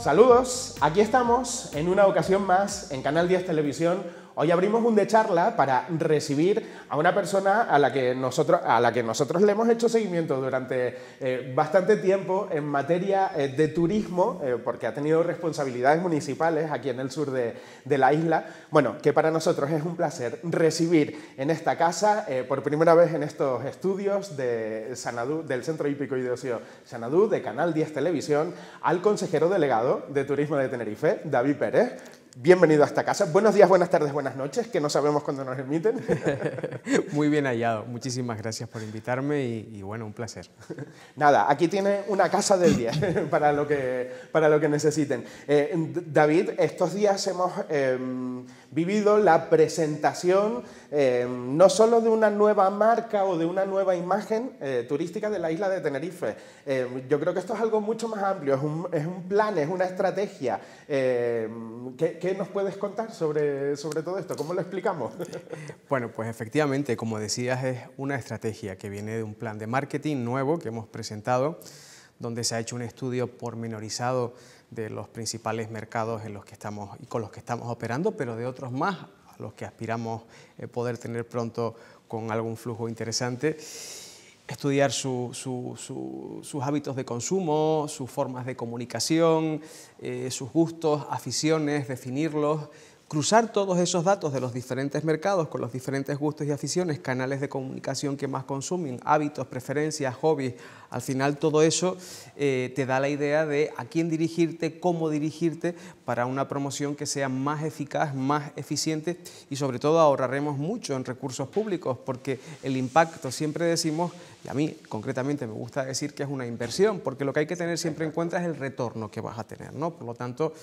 Saludos, aquí estamos en una ocasión más en Canal 10 Televisión Hoy abrimos un de charla para recibir a una persona a la que nosotros, a la que nosotros le hemos hecho seguimiento durante eh, bastante tiempo en materia eh, de turismo, eh, porque ha tenido responsabilidades municipales aquí en el sur de, la isla. Bueno, que para nosotros es un placer recibir en esta casa, por primera vez en estos estudios de del Centro Hípico y de Ocio Sanadú, de Canal 10 Televisión, al consejero delegado de Turismo de Tenerife, David Pérez. Bienvenido a esta casa. Buenos días, buenas tardes, buenas noches, que no sabemos cuándo nos emiten. Muy bien hallado. Muchísimas gracias por invitarme y, bueno, un placer. Nada, aquí tiene una casa del día para lo que, para lo que necesiten. Eh, David, estos días hemos... Em, vivido la presentación eh, no solo de una nueva marca o de una nueva imagen eh, turística de la isla de Tenerife. Eh, yo creo que esto es algo mucho más amplio, es un, plan, es una estrategia. ¿qué, nos puedes contar sobre, sobre todo esto? ¿Cómo lo explicamos? bueno, pues efectivamente, como decías, es una estrategia que viene de un plan de marketing nuevo que hemos presentado, donde se ha hecho un estudio pormenorizado de los principales mercados en los que estamos y con los que estamos operando, pero de otros más a los que aspiramos eh, poder tener pronto con algún flujo interesante estudiar sus hábitos de consumo, sus formas de comunicación, eh, sus gustos, aficiones, definirlos, cruzar todos esos datos de los diferentes mercados con los diferentes gustos y aficiones, canales de comunicación que más consumen, hábitos, preferencias, hobbies, al final todo eso eh, te da la idea de a quién dirigirte, cómo dirigirte para una promoción que sea más eficaz, más eficiente y sobre todo ahorraremos mucho en recursos públicos porque el impacto siempre decimos, y a mí concretamente me gusta decir que es una inversión, porque lo que hay que tener siempre en cuenta es el retorno que vas a tener, ¿no? Por lo tanto,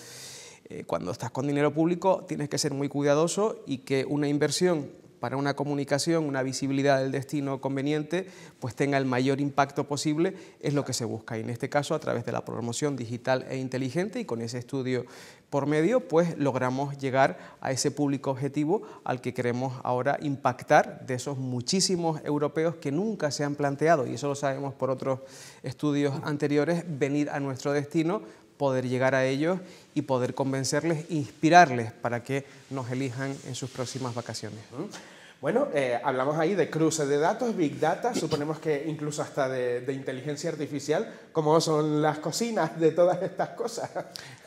eh, cuando estás con dinero público tienes que ser muy cuidadoso y que una inversión para una comunicación, una visibilidad del destino conveniente, pues tenga el mayor impacto posible, es lo que se busca. Y en este caso, a través de la promoción digital e inteligente y con ese estudio por medio, pues logramos llegar a ese público objetivo al que queremos ahora impactar de esos muchísimos europeos que nunca se han planteado, y eso lo sabemos por otros estudios anteriores, venir a nuestro destino poder llegar a ellos y poder convencerles, e inspirarles para que nos elijan en sus próximas vacaciones. Bueno, eh, hablamos ahí de cruce de datos, big data, suponemos que incluso hasta de, inteligencia artificial, ¿cómo son las cocinas de todas estas cosas.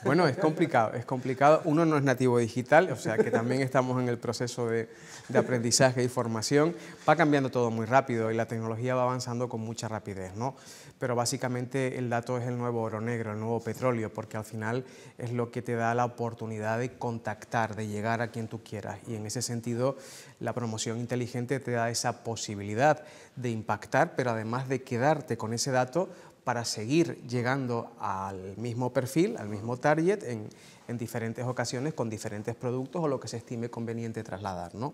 Bueno, es complicado, es complicado. Uno no es nativo digital, o sea que también estamos en el proceso de, de aprendizaje y formación. Va cambiando todo muy rápido y la tecnología va avanzando con mucha rapidez, ¿no? Pero básicamente el dato es el nuevo oro negro, el nuevo petróleo, porque al final es lo que te da la oportunidad de contactar, de llegar a quien tú quieras. Y en ese sentido, la promoción inteligente te da esa posibilidad de impactar, pero además de quedarte con ese dato para seguir llegando al mismo perfil, al mismo target, en, diferentes ocasiones con diferentes productos o lo que se estime conveniente trasladar. ¿no?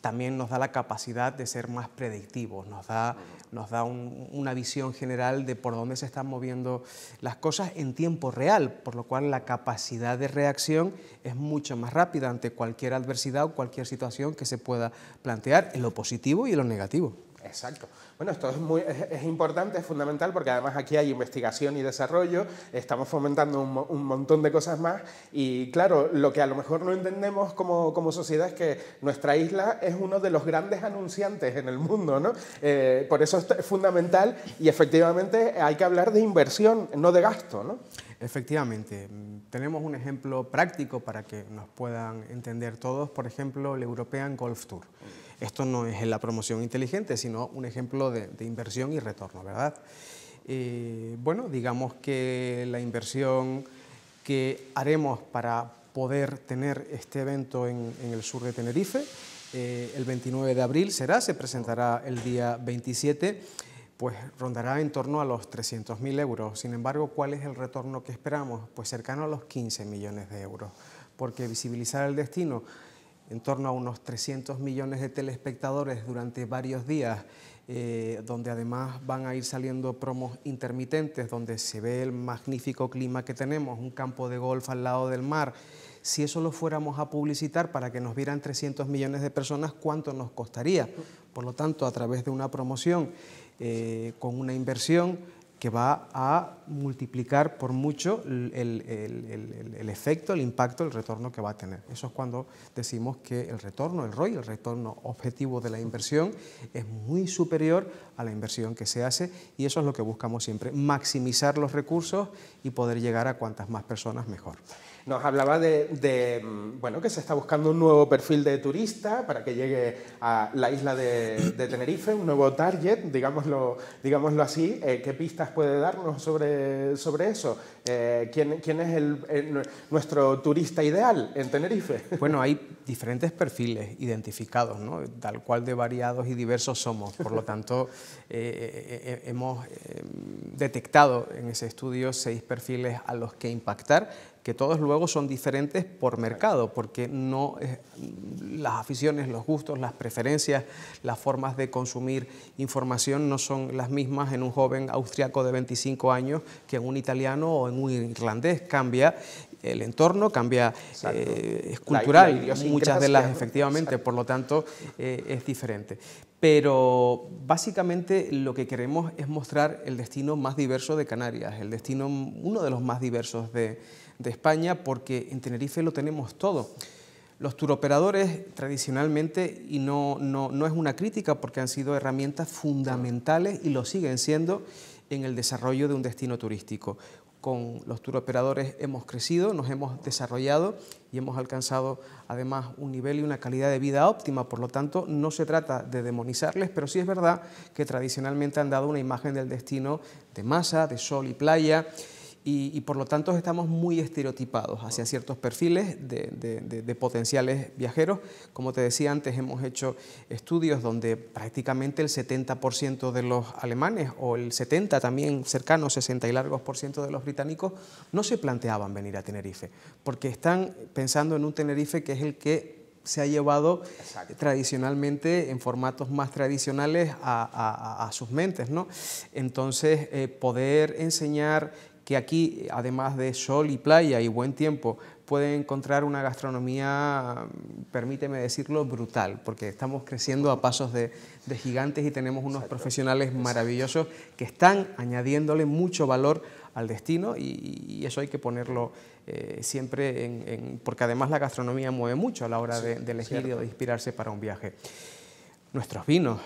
también nos da la capacidad de ser más predictivos, nos da, nos da una visión general de por dónde se están moviendo las cosas en tiempo real, por lo cual la capacidad de reacción es mucho más rápida ante cualquier adversidad o cualquier situación que se pueda plantear, en lo positivo y en lo negativo. Exacto. Bueno, esto es, muy, es, importante, es fundamental, porque además aquí hay investigación y desarrollo, estamos fomentando un, montón de cosas más y claro, lo que a lo mejor no entendemos como, sociedad es que nuestra isla es uno de los grandes anunciantes en el mundo, ¿no? Eh, por eso es fundamental y efectivamente hay que hablar de inversión, no de gasto, ¿no? Efectivamente, tenemos un ejemplo práctico para que nos puedan entender todos, por ejemplo, el European Golf Tour. Esto no es en la promoción inteligente, sino un ejemplo de, inversión y retorno, ¿verdad? Eh, bueno, digamos que la inversión que haremos para poder tener este evento en, el sur de Tenerife, eh, el 29 de abril será, se presentará el día 27, pues rondará en torno a los 300.000 euros. Sin embargo, ¿cuál es el retorno que esperamos? Pues cercano a los 15 millones de euros, porque visibilizar el destino en torno a unos 300 millones de telespectadores durante varios días, eh, donde además van a ir saliendo promos intermitentes, donde se ve el magnífico clima que tenemos, un campo de golf al lado del mar. Si eso lo fuéramos a publicitar para que nos vieran 300 millones de personas, ¿cuánto nos costaría? Por lo tanto, a través de una promoción eh, con una inversión, que va a multiplicar por mucho el, efecto, el impacto, el retorno que va a tener. Eso es cuando decimos que el retorno, el ROI, el retorno objetivo de la inversión es muy superior a la inversión que se hace y eso es lo que buscamos siempre, maximizar los recursos y poder llegar a cuantas más personas mejor. Nos hablaba de, mm, bueno, que se está buscando un nuevo perfil de turista para que llegue a la isla de, Tenerife, un nuevo target, digámoslo, digámoslo así. Eh, ¿Qué pistas puede darnos sobre, sobre eso? Eh, ¿quién, ¿quién, es el, eh, nuestro turista ideal en Tenerife? Bueno, hay diferentes perfiles identificados, ¿no? tal cual de variados y diversos somos. Por lo tanto, hemos em, detectado en ese estudio seis perfiles a los que impactar que todos luego son diferentes por mercado, porque no las aficiones, los gustos, las preferencias, las formas de consumir información no son las mismas en un joven austriaco de 25 años que en un italiano o en un irlandés. Cambia el entorno, cambia eh, es cultural, muchas de las efectivamente, por lo tanto eh, es diferente. Pero básicamente lo que queremos es mostrar el destino más diverso de Canarias, el destino uno de los más diversos de, de España porque en Tenerife lo tenemos todo. Los turoperadores tradicionalmente, y no, no, es una crítica porque han sido herramientas fundamentales y lo siguen siendo en el desarrollo de un destino turístico con los turoperadores hemos crecido, nos hemos desarrollado y hemos alcanzado además un nivel y una calidad de vida óptima. Por lo tanto, no se trata de demonizarles, pero sí es verdad que tradicionalmente han dado una imagen del destino de masa, de sol y playa y, por lo tanto estamos muy estereotipados hacia ciertos perfiles de, potenciales viajeros. Como te decía antes, hemos hecho estudios donde prácticamente el 70% de los alemanes o el 70 también cercano, 60 y largos por ciento de los británicos no se planteaban venir a Tenerife, porque están pensando en un Tenerife que es el que se ha llevado tradicionalmente en formatos más tradicionales a, sus mentes. ¿no? Entonces, eh, poder enseñar que aquí, además de sol y playa y buen tiempo, pueden encontrar una gastronomía, permíteme decirlo, brutal, porque estamos creciendo a pasos de, gigantes y tenemos unos profesionales maravillosos que están añadiéndole mucho valor al destino y, eso hay que ponerlo eh, siempre en, porque además la gastronomía mueve mucho a la hora de, elegir o y de inspirarse para un viaje. Nuestros vinos,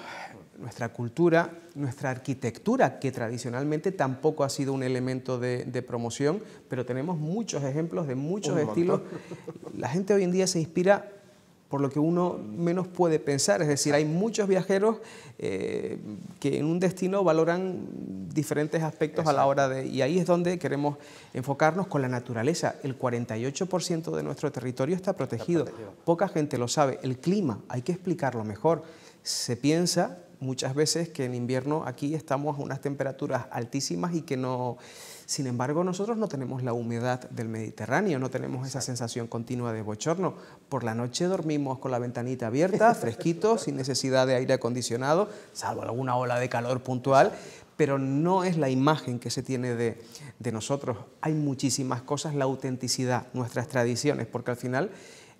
nuestra cultura, nuestra arquitectura, que tradicionalmente tampoco ha sido un elemento de, promoción, pero tenemos muchos ejemplos de muchos estilos. La gente hoy en día se inspira por lo que uno menos puede pensar. Es decir, hay muchos viajeros eh, que en un destino valoran diferentes aspectos a la hora de... Y ahí es donde queremos enfocarnos con la naturaleza. El 48% de nuestro territorio está protegido. Poca gente lo sabe. El clima, hay que explicarlo mejor se piensa muchas veces que en invierno aquí estamos a unas temperaturas altísimas y que no... Sin embargo, nosotros no tenemos la humedad del Mediterráneo, no tenemos esa sensación continua de bochorno. Por la noche dormimos con la ventanita abierta, fresquito, sin necesidad de aire acondicionado, salvo alguna ola de calor puntual, pero no es la imagen que se tiene de, de nosotros. Hay muchísimas cosas, la autenticidad, nuestras tradiciones, porque al final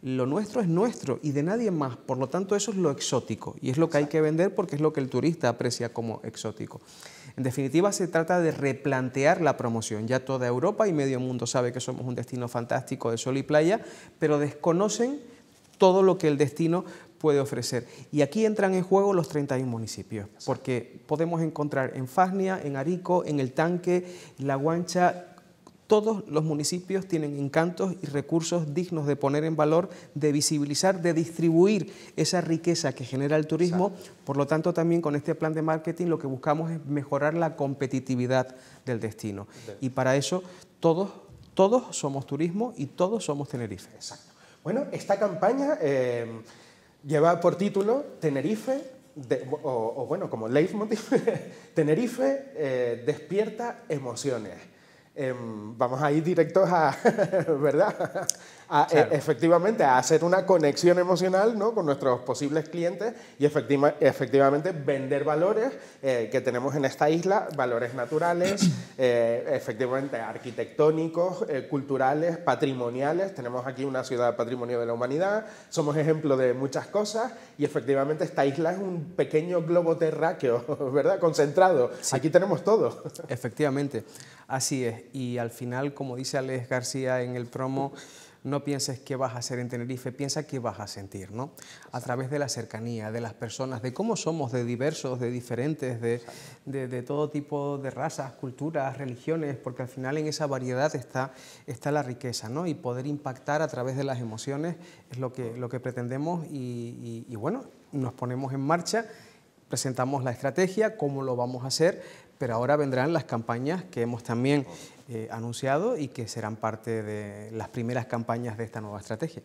lo nuestro es nuestro y de nadie más. Por lo tanto, eso es lo exótico y es lo que hay que vender porque es lo que el turista aprecia como exótico. En definitiva, se trata de replantear la promoción. Ya toda Europa y medio mundo sabe que somos un destino fantástico de sol y playa, pero desconocen todo lo que el destino puede ofrecer. Y aquí entran en juego los 31 municipios, porque podemos encontrar en Fasnia, en Arico, en El Tanque, La Guancha todos los municipios tienen encantos y recursos dignos de poner en valor, de visibilizar, de distribuir esa riqueza que genera el turismo. Por lo tanto, también con este plan de marketing lo que buscamos es mejorar la competitividad del destino. Y para eso todos, somos turismo y todos somos Tenerife. Exacto. Bueno, esta campaña eh, lleva por título Tenerife, o, bueno, como leitmotiv, Tenerife eh, despierta emociones. Em, vamos a ir directos a, ¿verdad? E, efectivamente a hacer una conexión emocional con nuestros posibles clientes y efectivamente vender valores eh, que tenemos en esta isla, valores naturales, eh, efectivamente arquitectónicos, eh, culturales, patrimoniales. Tenemos aquí una ciudad patrimonio de la humanidad, somos ejemplo de muchas cosas y efectivamente esta isla es un pequeño globo terráqueo, ¿verdad? Concentrado. Aquí tenemos todo. Efectivamente, así es. Y al final, como dice Alex García en el promo, no pienses qué vas a hacer en Tenerife, piensa qué vas a sentir, ¿no? A través de la cercanía, de las personas, de cómo somos de diversos, de diferentes, de, todo tipo de razas, culturas, religiones, porque al final en esa variedad está, está la riqueza, ¿no? Y poder impactar a través de las emociones es lo que, lo que pretendemos y, y bueno, nos ponemos en marcha presentamos la estrategia, cómo lo vamos a hacer, pero ahora vendrán las campañas que hemos también eh, anunciado y que serán parte de las primeras campañas de esta nueva estrategia.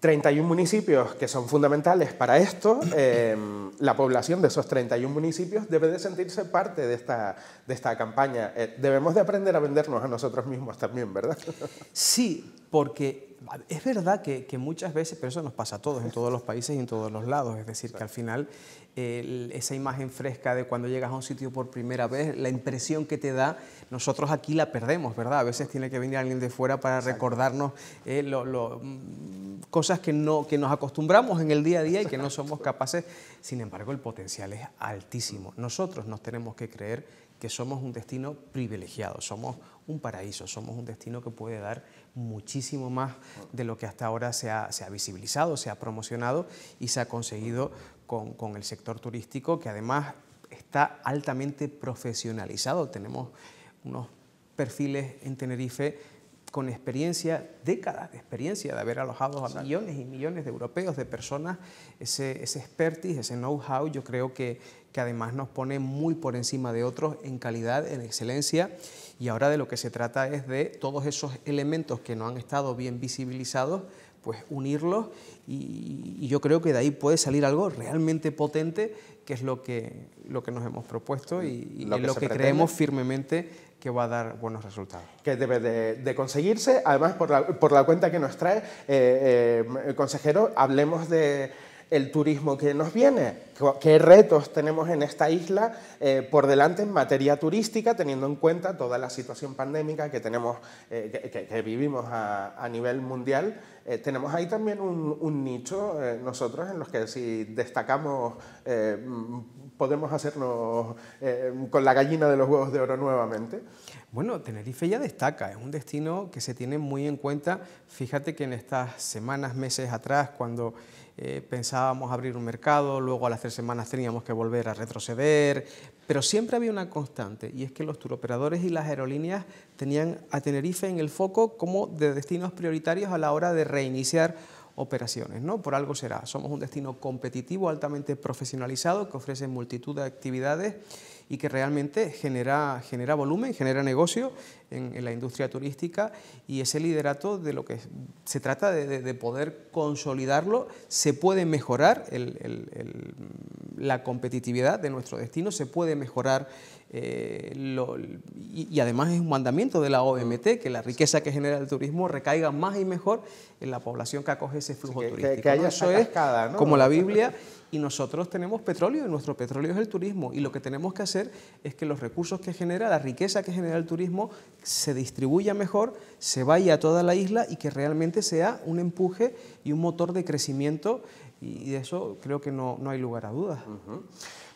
31 municipios que son fundamentales para esto, eh, la población de esos 31 municipios debe de sentirse parte de esta, de esta campaña. Eh, debemos de aprender a vendernos a nosotros mismos también, ¿verdad? Sí, porque es verdad que, que, muchas veces, pero eso nos pasa a todos, en todos los países y en todos los lados, es decir, que al final esa imagen fresca de cuando llegas a un sitio por primera vez, la impresión que te da, nosotros aquí la perdemos, ¿verdad? A veces tiene que venir alguien de fuera para recordarnos eh, mm, cosas que, no, que nos acostumbramos en el día a día y que no somos capaces. Sin embargo, el potencial es altísimo. Nosotros nos tenemos que creer que somos un destino privilegiado, somos un paraíso, somos un destino que puede dar muchísimo más de lo que hasta ahora se ha, se ha visibilizado, se ha promocionado y se ha conseguido con, el sector turístico, que además está altamente profesionalizado. Tenemos unos perfiles en Tenerife con experiencia, décadas de experiencia de haber alojado a millones y millones de europeos, de personas, ese, ese expertise, ese know-how, yo creo que, que, además nos pone muy por encima de otros en calidad, en excelencia, y ahora de lo que se trata es de todos esos elementos que no han estado bien visibilizados, pues unirlos y, yo creo que de ahí puede salir algo realmente potente, que es lo que, lo que nos hemos propuesto y, lo que, creemos firmemente que va a dar buenos resultados. Que debe de, conseguirse, además por la, cuenta que nos trae, el eh, eh, consejero, hablemos de el turismo que nos viene, qué retos tenemos en esta isla eh, por delante en materia turística, teniendo en cuenta toda la situación pandémica que, tenemos, eh, que, vivimos a, nivel mundial. Eh, tenemos ahí también un, un nicho nosotros en los que si destacamos podemos hacernos con la gallina de los huevos de oro nuevamente. Bueno, Tenerife ya destaca, es un destino que se tiene muy en cuenta. Fíjate que en estas semanas, meses atrás, cuando eh, pensábamos abrir un mercado, luego a las tres semanas teníamos que volver a retroceder, pero siempre había una constante y es que los turoperadores y las aerolíneas tenían a Tenerife en el foco como de destinos prioritarios a la hora de reiniciar operaciones, ¿no? Por algo será. Somos un destino competitivo, altamente profesionalizado, que ofrece multitud de actividades y que realmente genera, genera volumen, genera negocio en, la industria turística y ese liderato de lo que se trata de, poder consolidarlo, se puede mejorar la competitividad de nuestro destino, se puede mejorar eh, y, además es un mandamiento de la OMT que la riqueza que genera el turismo recaiga más y mejor en la población que acoge ese flujo turístico. Que, haya Eso es como la Biblia y nosotros tenemos petróleo y nuestro petróleo es el turismo y lo que tenemos que hacer es que los recursos que genera, la riqueza que genera el turismo se distribuya mejor, se vaya a toda la isla y que realmente sea un empuje y un motor de crecimiento y de eso creo que no, hay lugar a dudas.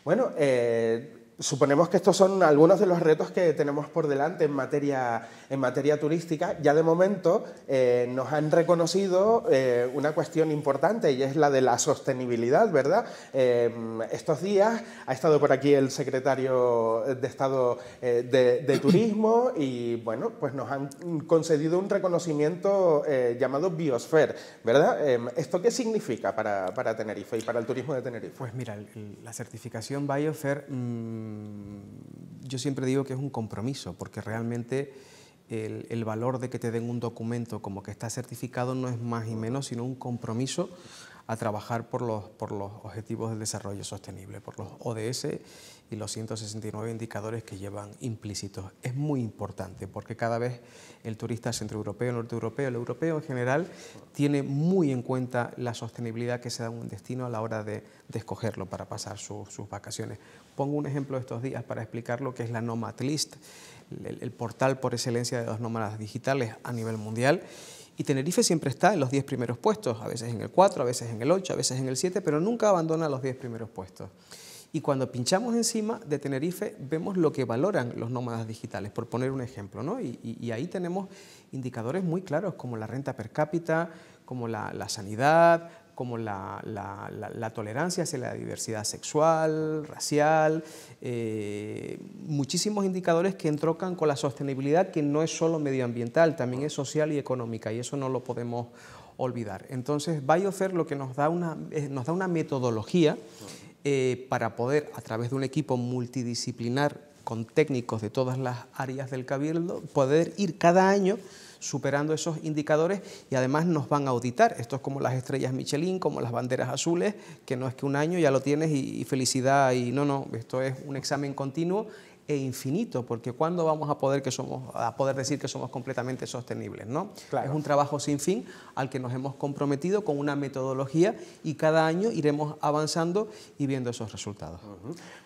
Bueno, eh, Suponemos que estos son algunos de los retos que tenemos por delante en materia, en materia turística. Ya de momento eh, nos han reconocido eh, una cuestión importante y es la de la sostenibilidad, ¿verdad? Eh, estos días ha estado por aquí el secretario de Estado de, Turismo y, bueno, pues nos han concedido un reconocimiento llamado Biosphere, ¿verdad? ¿Esto qué significa para, Tenerife y para el turismo de Tenerife? Pues mira, la certificación Biosphere... Mm, Mm, yo siempre digo que es un compromiso, porque realmente el, valor de que te den un documento como que está certificado no es más y menos, sino un compromiso a trabajar por los, por los Objetivos del Desarrollo Sostenible, por los ODS y los 169 indicadores que llevan implícitos. Es muy importante porque cada vez el turista centroeuropeo, norteeuropeo, el europeo en general, tiene muy en cuenta la sostenibilidad que se da en un destino a la hora de, escogerlo para pasar sus vacaciones. Pongo un ejemplo de estos días para explicar lo que es la Nomad List, el, portal por excelencia de los nómadas digitales a nivel mundial. Y Tenerife siempre está en los 10 primeros puestos, a veces en el 4, a veces en el 8, a veces en el 7, pero nunca abandona los 10 primeros puestos. Y cuando pinchamos encima de Tenerife, vemos lo que valoran los nómadas digitales, por poner un ejemplo. ¿no? Y, ahí tenemos indicadores muy claros como la renta per cápita, como la, la sanidad, como la, la, tolerancia hacia la diversidad sexual, racial, eh, muchísimos indicadores que entrocan con la sostenibilidad que no es solo medioambiental, también es social y económica y eso no lo podemos olvidar. Entonces, BioFair lo que nos da una, nos da una metodología eh, para poder, a través de un equipo multidisciplinar con técnicos de todas las áreas del cabildo, poder ir cada año superando esos indicadores y además nos van a auditar. Esto es como las estrellas Michelin, como las banderas azules, que no es que un año ya lo tienes y, felicidad y no, no, esto es un examen continuo e infinito, porque ¿cuándo vamos a poder, que somos, a poder decir que somos completamente sostenibles? ¿no? Es un trabajo sin fin al que nos hemos comprometido con una metodología y cada año iremos avanzando y viendo esos resultados.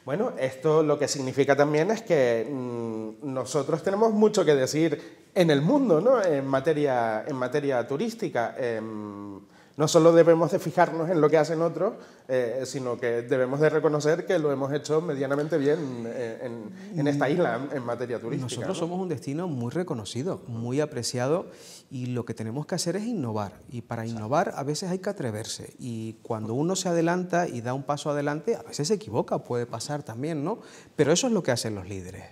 Bueno, esto lo que significa también es que mm, nosotros tenemos mucho que decir en el mundo, ¿no? en, materia, en materia turística. Em, no solo debemos de fijarnos en lo que hacen otros, eh, sino que debemos de reconocer que lo hemos hecho medianamente bien eh, en, esta isla en materia turística. Nosotros somos un destino muy reconocido, muy apreciado y lo que tenemos que hacer es innovar. Y para innovar a veces hay que atreverse. Y cuando uno se adelanta y da un paso adelante, a veces se equivoca, puede pasar también, ¿no? Pero eso es lo que hacen los líderes.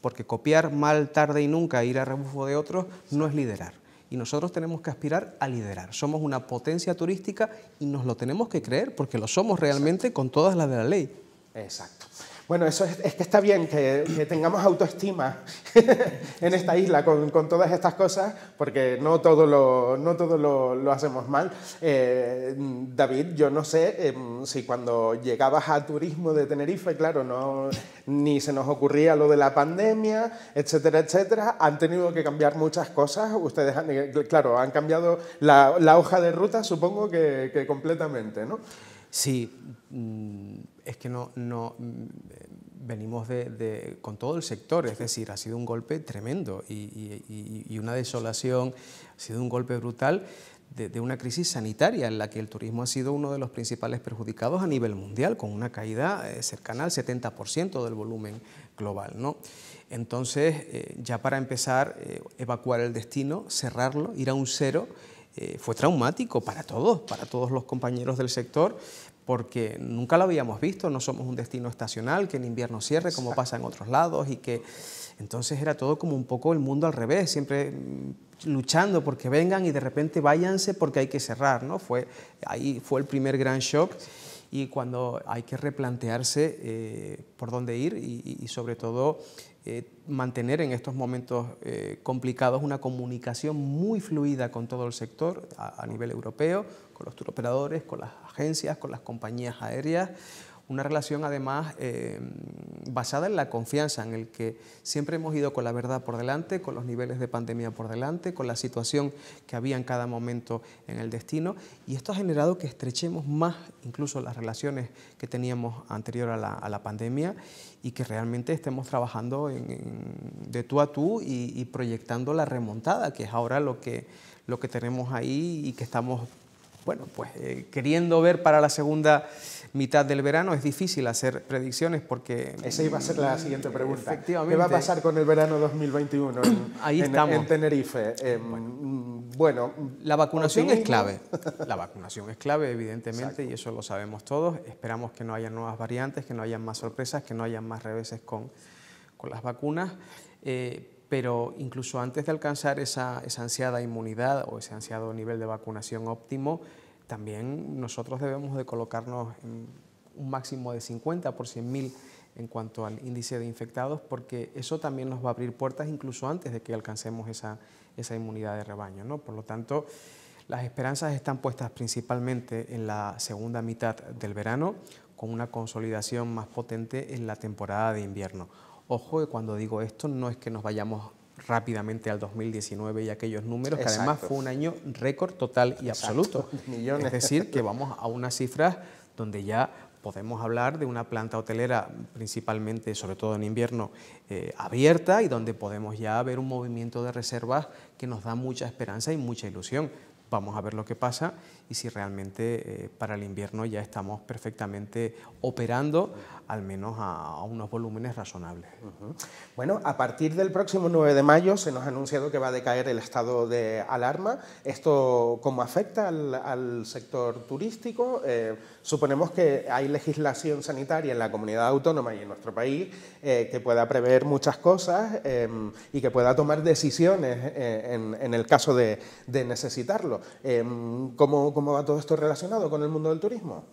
Porque copiar mal, tarde y nunca, ir a rebufo de otros, no es liderar y nosotros tenemos que aspirar a liderar. Somos una potencia turística y nos lo tenemos que creer porque lo somos realmente con todas las de la ley. Exacto. Bueno, eso es, que está bien que, tengamos autoestima en esta isla con, todas estas cosas, porque no todo lo, no todo lo, hacemos mal. Eh, David, yo no sé em, si cuando llegabas a turismo de Tenerife, claro, no, ni se nos ocurría lo de la pandemia, etcétera, etcétera. Han tenido que cambiar muchas cosas. Ustedes, han, eh, claro, han cambiado la, hoja de ruta, supongo que, completamente, ¿no? Sí es que no, no mm, venimos de, con todo el sector, es decir, ha sido un golpe tremendo y, una desolación, ha sido un golpe brutal de, una crisis sanitaria en la que el turismo ha sido uno de los principales perjudicados a nivel mundial, con una caída eh, cercana al 70% del volumen global. ¿no? Entonces, eh, ya para empezar, eh, evacuar el destino, cerrarlo, ir a un cero eh, fue traumático para todos, para todos los compañeros del sector, porque nunca lo habíamos visto, no somos un destino estacional que en invierno cierre como pasa en otros lados y que entonces era todo como un poco el mundo al revés, siempre mm, luchando porque vengan y de repente váyanse porque hay que cerrar, ¿no? Fue, ahí fue el primer gran shock y cuando hay que replantearse eh, por dónde ir y sobre todo eh, mantener en estos momentos eh, complicados una comunicación muy fluida con todo el sector a, a nivel europeo, con los turoperadores, con las agencias, con las compañías aéreas una relación además eh, basada en la confianza, en el que siempre hemos ido con la verdad por delante, con los niveles de pandemia por delante, con la situación que había en cada momento en el destino, y esto ha generado que estrechemos más incluso las relaciones que teníamos anterior a la, pandemia y que realmente estemos trabajando de tú a tú y, proyectando la remontada, que es ahora lo que, lo que tenemos ahí y que estamos bueno, pues eh, queriendo ver para la segunda mitad del verano es difícil hacer predicciones porque... Esa iba a ser la siguiente pregunta. Efectivamente. ¿Qué va a pasar con el verano 2021 Ahí estamos. en, Tenerife? Eh, mm, bueno, la vacunación es clave. La vacunación es clave, evidentemente, y eso lo sabemos todos. Esperamos que no haya nuevas variantes, que no haya más sorpresas, que no haya más reveses con, con las vacunas. Eh, pero incluso antes de alcanzar esa, ansiada inmunidad o ese ansiado nivel de vacunación óptimo, también nosotros debemos de colocarnos un máximo de 50 por 100.000 en cuanto al índice de infectados, porque eso también nos va a abrir puertas incluso antes de que alcancemos esa, inmunidad de rebaño. Por lo tanto, las esperanzas están puestas principalmente en la segunda mitad del verano, con una consolidación más potente en la temporada de invierno ojo que cuando digo esto no es que nos vayamos rápidamente al 2019 y aquellos números, que además fue un año récord total y absoluto. Es decir, que vamos a unas cifras donde ya podemos hablar de una planta hotelera principalmente, sobre todo en invierno, eh, abierta y donde podemos ya ver un movimiento de reservas que nos da mucha esperanza y mucha ilusión. Vamos a ver lo que pasa y si realmente eh, para el invierno ya estamos perfectamente operando, al menos a, unos volúmenes razonables. Bueno, a partir del próximo 9 de mayo se nos ha anunciado que va a decaer el estado de alarma. ¿Esto cómo afecta al, sector turístico? Eh, suponemos que hay legislación sanitaria en la comunidad autónoma y en nuestro país eh, que pueda prever muchas cosas em, y que pueda tomar decisiones en, el caso de, de necesitarlo. Em, ¿cómo, ¿Cómo va todo esto relacionado con el mundo del turismo?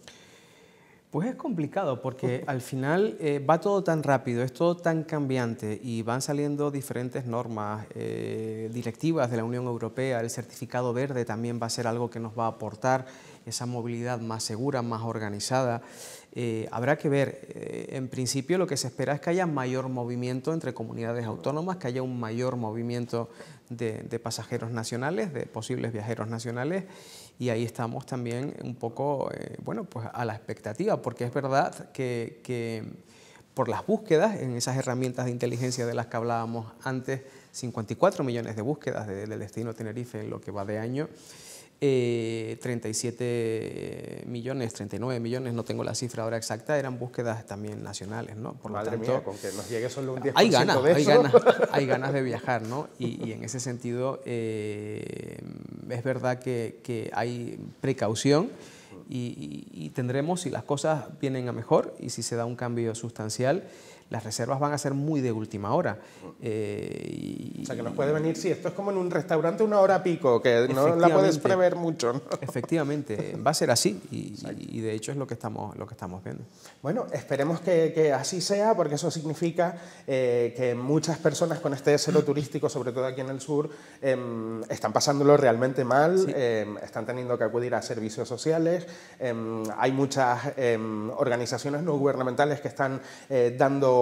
Pues es complicado porque al final eh, va todo tan rápido, es todo tan cambiante y van saliendo diferentes normas, eh, directivas de la Unión Europea, el certificado verde también va a ser algo que nos va a aportar esa movilidad más segura, más organizada. Eh, habrá que ver, en principio lo que se espera es que haya mayor movimiento entre comunidades autónomas, que haya un mayor movimiento de, de pasajeros nacionales, de posibles viajeros nacionales y ahí estamos también un poco, eh, bueno, pues a la expectativa, porque es verdad que, por las búsquedas en esas herramientas de inteligencia de las que hablábamos antes, 54 millones de búsquedas del destino Tenerife en lo que va de año, 37 eh, millones, 39 millones, no tengo la cifra ahora exacta, eran búsquedas también nacionales, ¿no? Por lo tanto, con que nos llegue solo un 10% hay ganas, de Hay ganas, de viajar, ¿no? Y, en ese sentido, eh, es verdad que, hay precaución y, tendremos, si las cosas vienen a mejor y si se da un cambio sustancial, las reservas van a ser muy de última hora. Eh, o sea, que nos puede venir, si esto es como en un restaurante una hora pico, que no la puedes prever mucho. Efectivamente, va a ser así y, de hecho es lo que estamos, lo que estamos viendo. Bueno, esperemos que, así sea porque eso significa eh, que muchas personas con este celo turístico, sobre todo aquí en el sur, em, están pasándolo realmente mal, em, están teniendo que acudir a servicios sociales, em, hay muchas organizaciones no gubernamentales que están eh, dando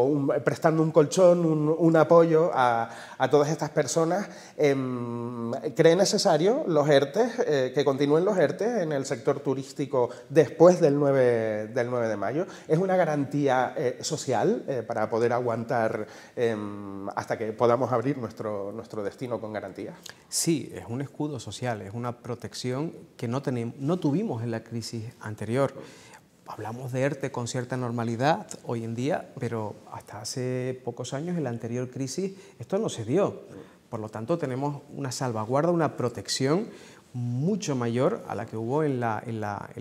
prestando un colchón, un, apoyo a, todas estas personas. Em, ¿Cree necesario los ERTES, eh, que continúen los ERTES en el sector turístico después del 9, del 9 de mayo? ¿Es una garantía eh, social eh, para poder aguantar em, hasta que podamos abrir nuestro, nuestro destino con garantía? Sí, es un escudo social, es una protección que no, no tuvimos en la crisis anterior hablamos de ERTE con cierta normalidad hoy en día, pero hasta hace pocos años, en la anterior crisis, esto no se dio. Por lo tanto, tenemos una salvaguarda, una protección mucho mayor a la que hubo en la,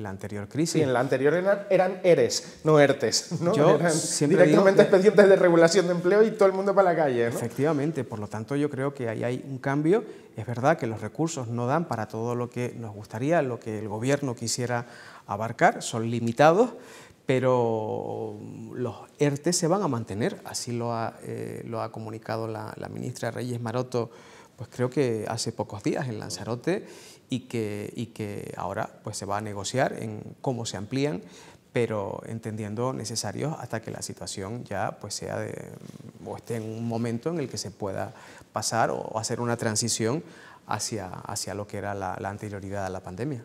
anterior crisis. Sí, en la anterior eran, eran ERES, no ERTES, ¿no? Yo directamente expedientes de regulación de empleo y todo el mundo para la calle. Efectivamente, por lo tanto yo creo que ahí hay un cambio. Es verdad que los recursos no dan para todo lo que nos gustaría, lo que el gobierno quisiera abarcar, son limitados, pero los ERTE se van a mantener, así lo ha, eh, comunicado la, ministra Reyes Maroto, pues creo que hace pocos días en Lanzarote y que, que ahora pues se va a negociar en cómo se amplían, pero entendiendo necesarios hasta que la situación ya pues sea de, o esté en un momento en el que se pueda pasar o hacer una transición hacia, hacia lo que era la, anterioridad a la pandemia.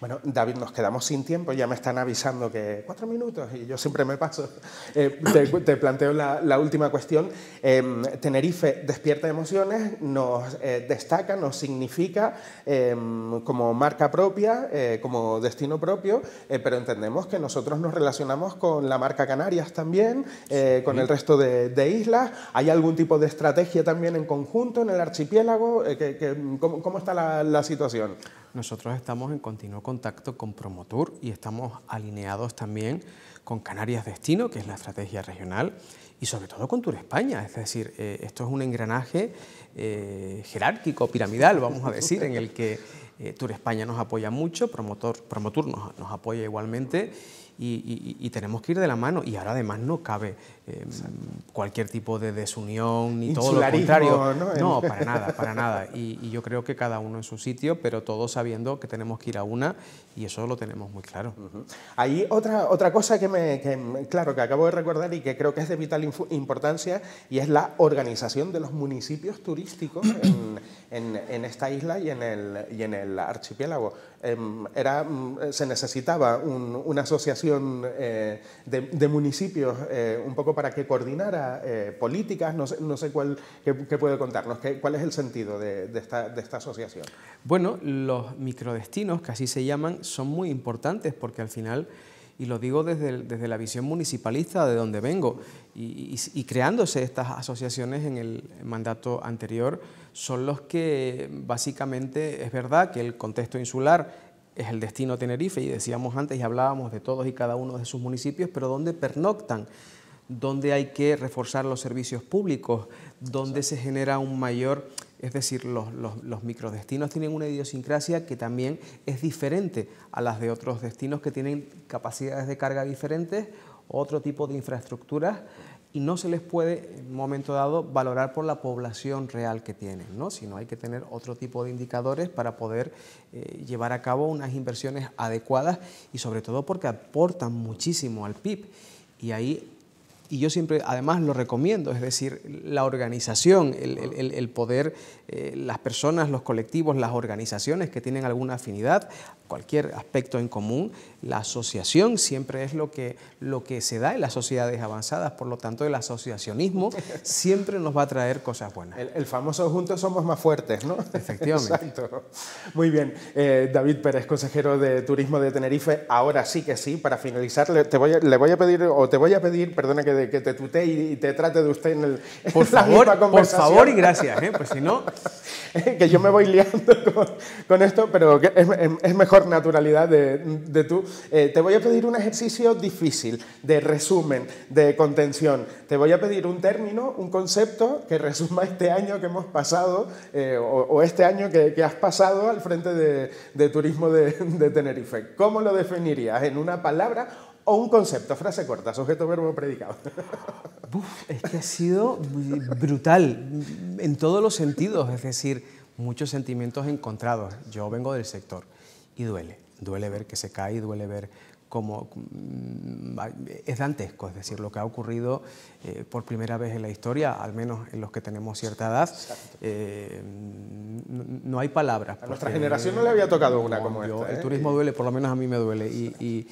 Bueno, David, nos quedamos sin tiempo, ya me están avisando que cuatro minutos y yo siempre me paso. Eh, te, planteo la, última cuestión. Em, Tenerife despierta emociones, nos eh, destaca, nos significa em, como marca propia, eh, como destino propio, pero entendemos que nosotros nos relacionamos con la marca Canarias también, con el resto de, islas. ¿Hay algún tipo de estrategia también en conjunto en el archipiélago que, que eh, ¿cómo, está la, situación? Nosotros estamos en continuo contacto con Promotur y estamos alineados también con Canarias Destino, que es la estrategia regional, y sobre todo con Tour España. Es decir, eh, esto es un engranaje eh, jerárquico, piramidal, vamos a decir, en el que Tour España nos apoya mucho, Promotur nos, apoya igualmente. y, tenemos que ir de la mano. Y ahora además no cabe cualquier tipo de desunión ni todo lo contrario. No, para nada, para nada. Y, yo creo que cada uno en su sitio, pero todos sabiendo que tenemos que ir a una y eso lo tenemos muy claro. Hay otra, otra cosa que me, claro, que acabo de recordar y que creo que es de vital importancia y es la organización de los municipios turísticos en, en, esta isla y en el, y en el archipiélago. Em, era, mm, se necesitaba una asociación eh, de, de, municipios eh, un poco para que coordinara eh, políticas, no sé, cuál, qué, puede contarnos, qué, cuál es el sentido de, esta, asociación. Bueno, los microdestinos, que así se llaman, son muy importantes porque al final, y lo digo desde, desde la visión municipalista de donde vengo, y, y creándose estas asociaciones en el mandato anterior, son los que básicamente es verdad que el contexto insular es el destino Tenerife y decíamos antes y hablábamos de todos y cada uno de sus municipios, pero donde pernoctan donde hay que reforzar los servicios públicos, donde se genera un mayor, es decir, los, los, los, microdestinos tienen una idiosincrasia que también es diferente a las de otros destinos que tienen capacidades de carga diferentes, otro tipo de infraestructuras y no se les puede en un momento dado valorar por la población real que tienen, ¿no? sino hay que tener otro tipo de indicadores para poder eh, llevar a cabo unas inversiones adecuadas y sobre todo porque aportan muchísimo al PIB y ahí y yo siempre además lo recomiendo, es decir, la organización, el, poder, eh, las personas, los colectivos, las organizaciones que tienen alguna afinidad, cualquier aspecto en común, la asociación siempre es lo que, lo que se da en las sociedades avanzadas, por lo tanto el asociacionismo siempre nos va a traer cosas buenas. El, famoso juntos somos más fuertes, ¿no? Efectivamente. Exacto. Muy bien, eh, David Pérez, consejero de Turismo de Tenerife, ahora sí que sí, para finalizar, le, te voy, a, le voy a pedir, o te voy a pedir, perdona, que, te tutee y, te trate de usted en el... Por en por favor y gracias, ¿eh? pues si no... que yo me voy liando con, esto, pero es mejor naturalidad de, tú. Eh, te voy a pedir un ejercicio difícil de resumen, de contención. Te voy a pedir un término, un concepto que resuma este año que hemos pasado eh, o, este año que, has pasado al frente de, turismo de, Tenerife. ¿Cómo lo definirías? ¿En una palabra o un concepto, frase corta, sujeto, verbo, predicado. es que ha sido brutal en todos los sentidos, es decir, muchos sentimientos encontrados. Yo vengo del sector y duele. Duele ver que se cae, duele ver cómo... Mm, es dantesco, es decir, lo que ha ocurrido eh, por primera vez en la historia, al menos en los que tenemos cierta edad, eh, no, hay palabras. A nuestra generación no le había tocado una como, esta. El ¿eh? turismo duele, por lo menos a mí me duele. y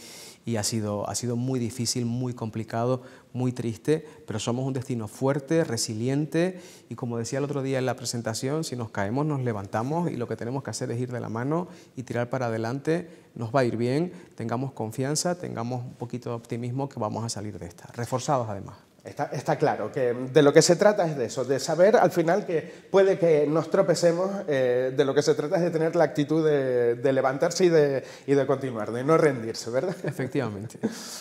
y ha sido, ha sido muy difícil, muy complicado, muy triste, pero somos un destino fuerte, resiliente y como decía el otro día en la presentación, si nos caemos nos levantamos y lo que tenemos que hacer es ir de la mano y tirar para adelante, nos va a ir bien, tengamos confianza, tengamos un poquito de optimismo que vamos a salir de esta, reforzados además. Está, claro que de lo que se trata es de eso, de saber al final que puede que nos tropecemos, eh, de lo que se trata es de tener la actitud de, levantarse y de, y de, continuar, de no rendirse, ¿verdad? Efectivamente.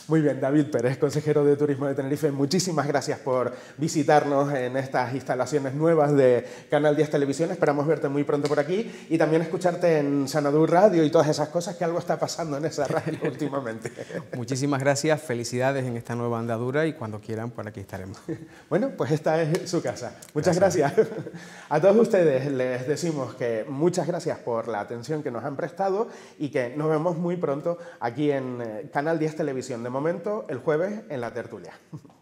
Muy bien, David Pérez, consejero de Turismo de Tenerife, muchísimas gracias por visitarnos en estas instalaciones nuevas de Canal 10 Televisión, esperamos verte muy pronto por aquí y también escucharte en Sanadú Radio y todas esas cosas que algo está pasando en esa radio últimamente. muchísimas gracias, felicidades en esta nueva andadura y cuando quieran aquí aquí estaremos. Bueno, pues esta es su casa. Muchas gracias. A todos ustedes les decimos que muchas gracias por la atención que nos han prestado y que nos vemos muy pronto aquí en eh, Canal 10 Televisión. De momento, el jueves en la tertulia.